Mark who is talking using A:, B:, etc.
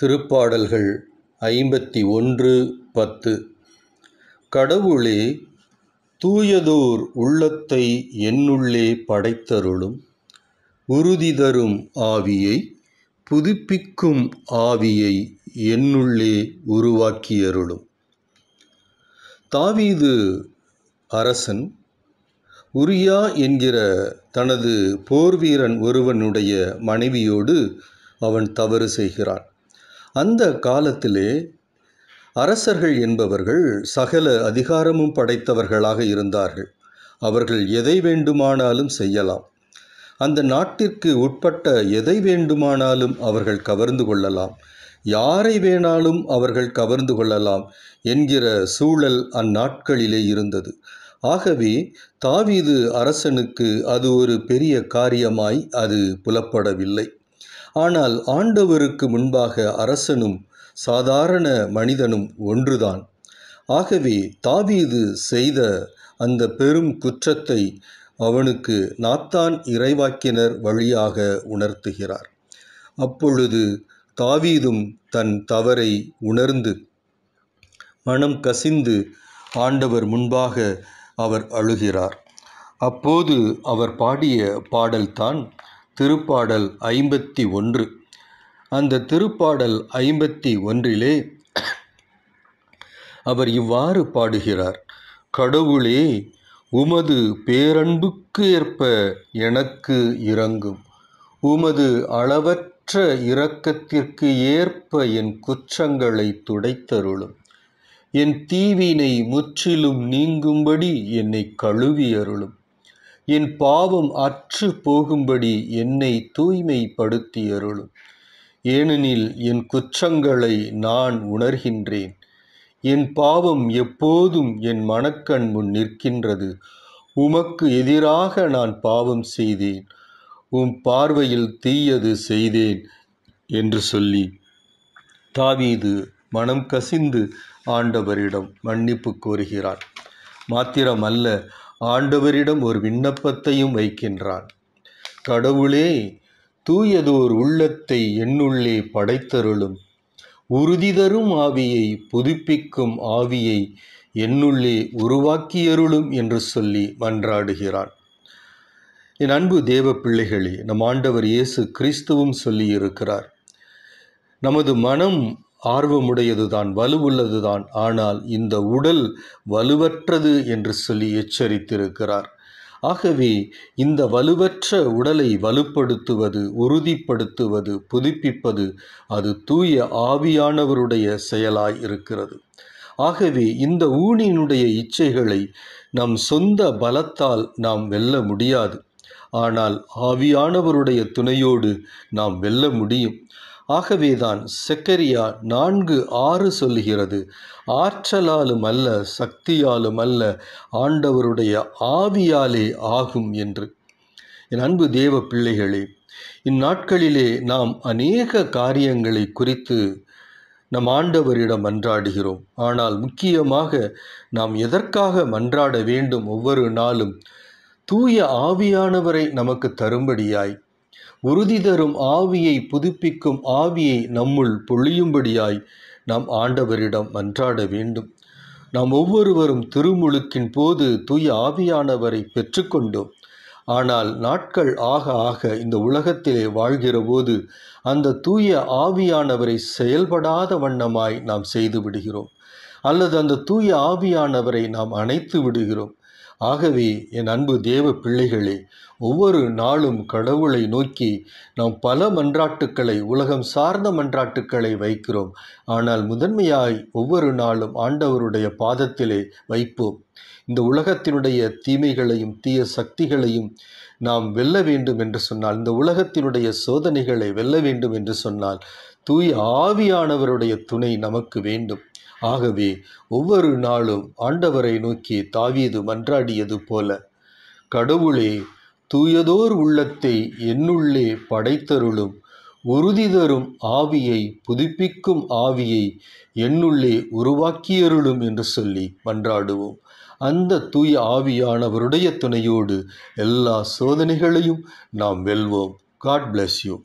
A: திருப்பாடல்கள் ஐம்பத்தி ஒன்று பத்து கடவுளே தூயதோர் உள்ளத்தை என்னுள்ளே படைத்தருளும் உறுதி தரும் ஆவியை புதுப்பிக்கும் ஆவியை என்னுள்ளே உருவாக்கியருளும் தாவீது அரசன் உரியா என்கிற தனது போர்வீரன் ஒருவனுடைய மனைவியோடு அவன் தவறு செய்கிறான் அந்த காலத்திலே அரசர்கள் என்பவர்கள் சகல அதிகாரமும் படைத்தவர்களாக இருந்தார்கள் அவர்கள் எதை வேண்டுமானாலும் செய்யலாம் அந்த நாட்டிற்கு உட்பட்ட எதை வேண்டுமானாலும் அவர்கள் கவர்ந்து கொள்ளலாம் யாரை வேணாலும் அவர்கள் கவர்ந்து கொள்ளலாம் என்கிற சூழல் அந்நாட்களிலே இருந்தது ஆகவே தாவீது அரசனுக்கு அது ஒரு பெரிய காரியமாய் அது புலப்படவில்லை ஆனால் ஆண்டவருக்கு முன்பாக அரசனும் சாதாரண மனிதனும் ஒன்றுதான் ஆகவே தாவீது செய்த அந்த பெரும் குற்றத்தை அவனுக்கு நாத்தான் இறைவாக்கினர் வழியாக உணர்த்துகிறார் அப்பொழுது தாவீதும் தன் தவறை உணர்ந்து மனம் கசிந்து ஆண்டவர் முன்பாக அவர் அழுகிறார் அப்போது அவர் பாடிய பாடல்தான் திருப்பாடல் ஐம்பத்தி ஒன்று அந்த திருப்பாடல் ஐம்பத்தி ஒன்றிலே அவர் இவ்வாறு பாடுகிறார் கடவுளே உமது பேரன்புக்கு ஏற்ப எனக்கு இறங்கும் உமது அளவற்ற இரக்கத்திற்கு ஏற்ப என் குற்றங்களை துடைத்தருளும் என் தீவினை முற்றிலும் நீங்கும்படி என்னை கழுவி அருளும் என் பாவம் அற்று போகும்படி என்னை தூய்மைப்படுத்தி அருளும் ஏனெனில் என் குற்றங்களை நான் உணர்கின்றேன் என் பாவம் எப்போதும் என் மனக்கண் முன் நிற்கின்றது உமக்கு எதிராக நான் பாவம் செய்தேன் உம் பார்வையில் தீயது செய்தேன் என்று சொல்லி தாவீது மனம் கசிந்து ஆண்டவரிடம் மன்னிப்பு கோருகிறான் மாத்திரமல்ல ஆண்டவரிடம் ஒரு விண்ணப்பத்தையும் வைக்கின்றான் கடவுளே தூயதோர் உள்ளத்தை என்னுள்ளே படைத்தருளும் உறுதி தரும் ஆவியை புதுப்பிக்கும் ஆவியை என்னுள்ளே உருவாக்கியருளும் என்று சொல்லி மன்றாடுகிறான் என் அன்பு தேவ பிள்ளைகளே நம் ஆண்டவர் இயேசு கிறிஸ்துவும் சொல்லியிருக்கிறார் நமது மனம் ஆர்வமுடையதுதான் வலுவுள்ளதுதான் ஆனால் இந்த உடல் வலுவற்றது என்று சொல்லி எச்சரித்திருக்கிறார் ஆகவே இந்த வலுவற்ற உடலை வலுப்படுத்துவது உறுதிப்படுத்துவது புதுப்பிப்பது அது தூய ஆவியானவருடைய செயலாய் இருக்கிறது ஆகவே இந்த ஊனியினுடைய இச்சைகளை நம் சொந்த பலத்தால் நாம் வெல்ல முடியாது ஆனால் ஆவியானவருடைய துணையோடு நாம் வெல்ல முடியும் ஆகவேதான் செக்கரியா நான்கு ஆறு சொல்லுகிறது ஆற்றலாலும் அல்ல சக்தியாலும் அல்ல ஆண்டவருடைய ஆவியாலே ஆகும் என்று என் அன்பு தேவ பிள்ளைகளே இந்நாட்களிலே நாம் அநேக காரியங்களை குறித்து நம் ஆண்டவரிடம் மன்றாடுகிறோம் ஆனால் முக்கியமாக நாம் எதற்காக மன்றாட வேண்டும் ஒவ்வொரு நாளும் தூய ஆவியானவரை நமக்கு தரும்படியாய் உறுதி தரும் ஆவியை புதுப்பிக்கும் ஆவியை நம்முள் பொழியும்படியாய் நாம் ஆண்டவரிடம் மன்றாட வேண்டும் நாம் ஒவ்வொருவரும் திருமுழுக்கின் போது தூய ஆவியானவரை பெற்றுக்கொண்டோம் ஆனால் நாட்கள் ஆக ஆக இந்த உலகத்திலே வாழ்கிற போது அந்த தூய ஆவியானவரை செயல்படாத வண்ணமாய் நாம் செய்து விடுகிறோம் அல்லது அந்த தூய ஆவியானவரை நாம் அணைத்து விடுகிறோம் ஆகவே என் அன்பு தேவ பிள்ளைகளே ஒவ்வொரு நாளும் கடவுளை நோக்கி நாம் பல மன்றாட்டுக்களை உலகம் சார்ந்த மன்றாட்டுக்களை வைக்கிறோம் ஆனால் முதன்மையாய் ஒவ்வொரு நாளும் ஆண்டவருடைய பாதத்திலே வைப்போம் இந்த உலகத்தினுடைய தீமைகளையும் தீய சக்திகளையும் நாம் வெல்ல வேண்டும் என்று சொன்னால் இந்த உலகத்தினுடைய சோதனைகளை வெல்ல வேண்டும் என்று சொன்னால் தூய் ஆவியானவருடைய துணை நமக்கு வேண்டும் ஆகவே ஒவ்வொரு நாளும் ஆண்டவரை நோக்கி தாவியது மன்றாடியது போல கடவுளே தூயதோர் உள்ளத்தை என்னுள்ளே படைத்தருளும் உறுதி தரும் ஆவியை புதுப்பிக்கும் ஆவியை என்னுள்ளே உருவாக்கியருளும் என்று சொல்லி மன்றாடுவோம் அந்த தூய ஆவியானவருடைய துணையோடு எல்லா சோதனைகளையும் நாம் வெல்வோம் காட் பிளஸ் யூ